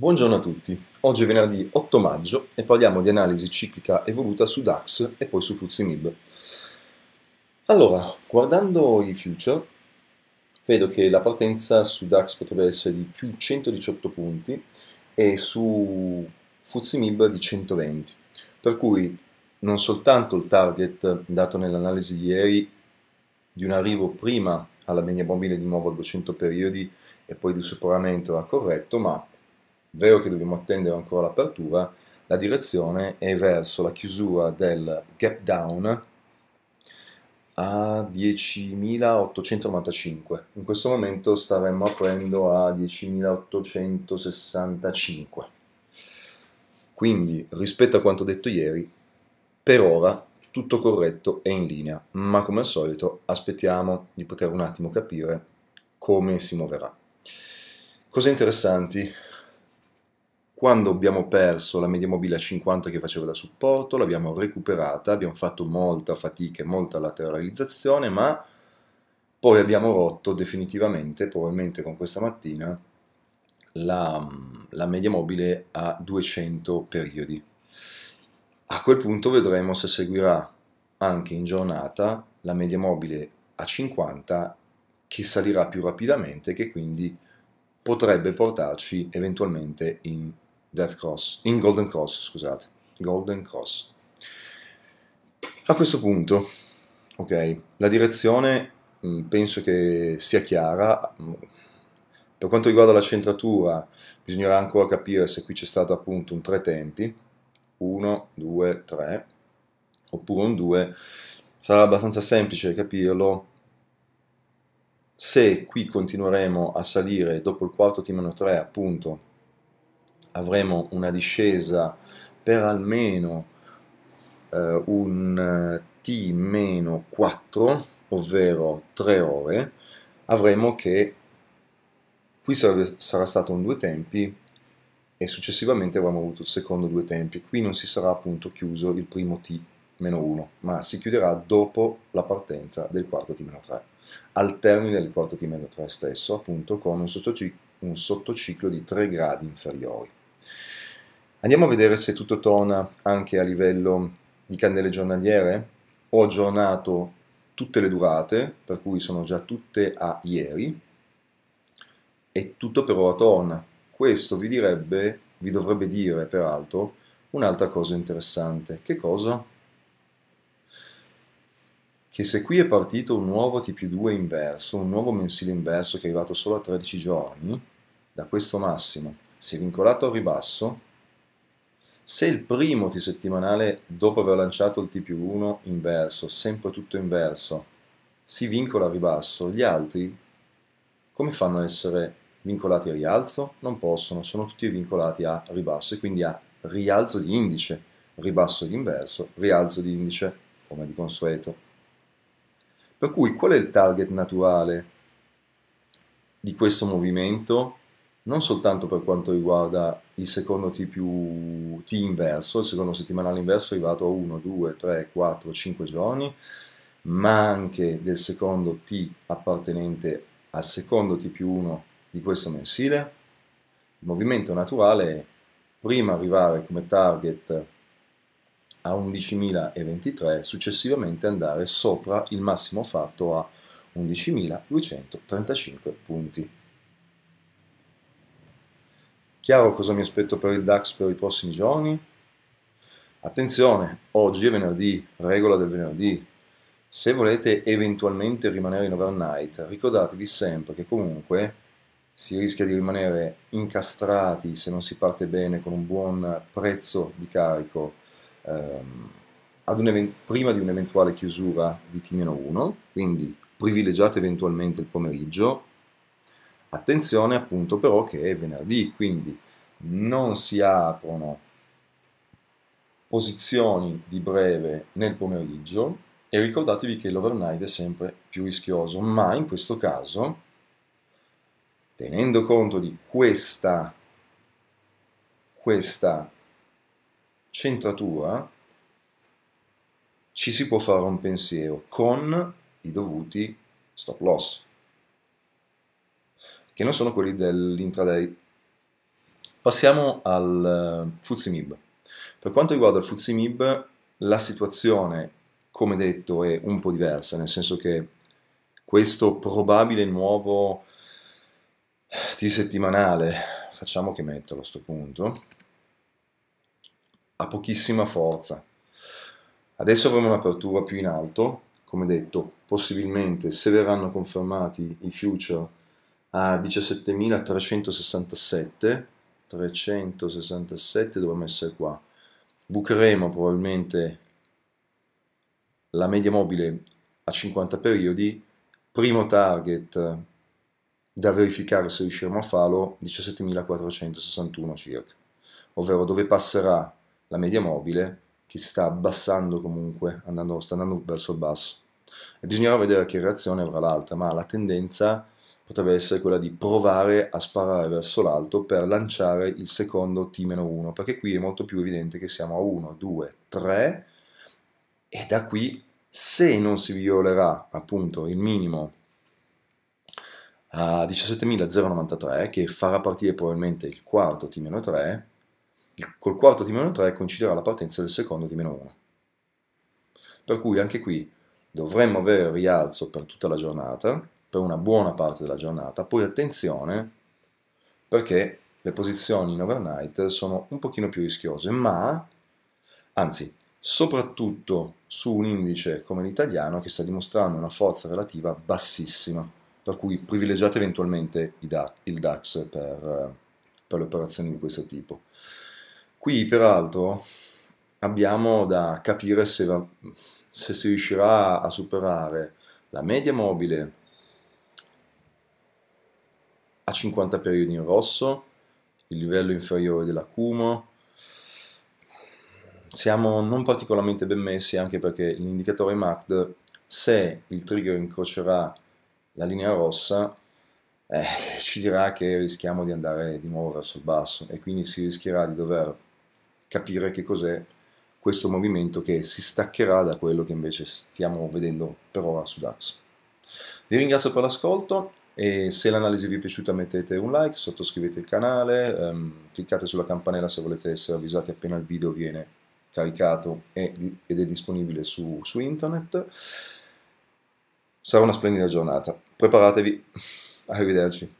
Buongiorno a tutti, oggi è venerdì 8 maggio e parliamo di analisi ciclica evoluta su DAX e poi su FTSE Allora, guardando i future, vedo che la partenza su DAX potrebbe essere di più 118 punti e su FTSE di 120, per cui non soltanto il target dato nell'analisi di ieri di un arrivo prima alla media bombina di nuovo a 200 periodi e poi di superamento era corretto, ma vero che dobbiamo attendere ancora l'apertura, la direzione è verso la chiusura del gap down a 10.895. In questo momento staremmo aprendo a 10.865. Quindi, rispetto a quanto detto ieri, per ora tutto corretto e in linea, ma come al solito aspettiamo di poter un attimo capire come si muoverà. Cose interessanti, quando abbiamo perso la media mobile a 50 che faceva da supporto, l'abbiamo recuperata, abbiamo fatto molta fatica e molta lateralizzazione, ma poi abbiamo rotto definitivamente, probabilmente con questa mattina, la, la media mobile a 200 periodi. A quel punto vedremo se seguirà anche in giornata la media mobile a 50 che salirà più rapidamente che quindi potrebbe portarci eventualmente in Death Cross, in Golden Cross, scusate, Golden Cross. A questo punto, ok, la direzione mm, penso che sia chiara, per quanto riguarda la centratura bisognerà ancora capire se qui c'è stato appunto un tre tempi, 1, 2, 3, oppure un 2, sarà abbastanza semplice capirlo se qui continueremo a salire dopo il quarto timano 3 appunto avremo una discesa per almeno eh, un eh, T-4, ovvero 3 ore, avremo che qui sarebbe, sarà stato un due tempi e successivamente avremo avuto il secondo due tempi. Qui non si sarà appunto chiuso il primo T-1, ma si chiuderà dopo la partenza del quarto T-3, al termine del quarto T-3 stesso, appunto con un sottociclo un sottociclo di 3 gradi inferiori. Andiamo a vedere se tutto torna anche a livello di candele giornaliere. Ho aggiornato tutte le durate, per cui sono già tutte a ieri, e tutto per ora torna. Questo vi direbbe, vi dovrebbe dire peraltro, un'altra cosa interessante. Che cosa? che se qui è partito un nuovo TP2 inverso, un nuovo mensile inverso che è arrivato solo a 13 giorni, da questo massimo, si è vincolato al ribasso, se il primo T settimanale dopo aver lanciato il TP1 inverso, sempre tutto inverso, si vincola al ribasso, gli altri come fanno ad essere vincolati a rialzo? Non possono, sono tutti vincolati a ribasso e quindi a rialzo di indice, ribasso di inverso, rialzo di indice, come di consueto. Per cui qual è il target naturale di questo movimento? Non soltanto per quanto riguarda il secondo T più T inverso, il secondo settimanale inverso è arrivato a 1, 2, 3, 4, 5 giorni, ma anche del secondo T appartenente al secondo T più 1 di questo mensile. Il movimento naturale è prima arrivare come target a 11.023, successivamente andare sopra il massimo fatto a 11.235 punti. Chiaro cosa mi aspetto per il DAX per i prossimi giorni? Attenzione, oggi è venerdì, regola del venerdì. Se volete eventualmente rimanere in overnight, ricordatevi sempre che comunque si rischia di rimanere incastrati se non si parte bene con un buon prezzo di carico ehm, un prima di un'eventuale chiusura di T-1, quindi privilegiate eventualmente il pomeriggio. Attenzione appunto però che è venerdì, quindi non si aprono posizioni di breve nel pomeriggio e ricordatevi che l'overnight è sempre più rischioso, ma in questo caso, tenendo conto di questa, questa centratura ci si può fare un pensiero con i dovuti stop loss, che non sono quelli dell'intraday. Passiamo al eh, FUZIMIB. Per quanto riguarda il MIB la situazione, come detto, è un po' diversa, nel senso che questo probabile nuovo T settimanale, facciamo che metterlo a questo punto, ha pochissima forza. Adesso avremo un'apertura più in alto, come detto, possibilmente se verranno confermati i future a 17.367, 367 dovremmo essere qua, bucheremo probabilmente la media mobile a 50 periodi, primo target da verificare se riusciremo a farlo 17.461 circa, ovvero dove passerà la media mobile che si sta abbassando comunque, andando, sta andando verso il basso. E bisognerà vedere che reazione avrà l'altra, ma la tendenza potrebbe essere quella di provare a sparare verso l'alto per lanciare il secondo T-1, perché qui è molto più evidente che siamo a 1, 2, 3, e da qui se non si violerà appunto il minimo a 17.093 che farà partire probabilmente il quarto T-3 col quarto di meno 3 coinciderà la partenza del secondo di meno 1. Per cui anche qui dovremmo avere rialzo per tutta la giornata, per una buona parte della giornata, poi attenzione perché le posizioni in overnight sono un pochino più rischiose, ma anzi, soprattutto su un indice come l'italiano che sta dimostrando una forza relativa bassissima, per cui privilegiate eventualmente il DAX per, per le operazioni di questo tipo. Qui peraltro abbiamo da capire se, va, se si riuscirà a superare la media mobile a 50 periodi in rosso, il livello inferiore dell'acumo, siamo non particolarmente ben messi anche perché l'indicatore MACD se il trigger incrocerà la linea rossa eh, ci dirà che rischiamo di andare di nuovo verso il basso e quindi si rischierà di dover capire che cos'è questo movimento che si staccherà da quello che invece stiamo vedendo per ora su DAX. Vi ringrazio per l'ascolto e se l'analisi vi è piaciuta mettete un like, sottoscrivete il canale, ehm, cliccate sulla campanella se volete essere avvisati appena il video viene caricato ed è disponibile su, su internet. Sarà una splendida giornata. Preparatevi. Arrivederci.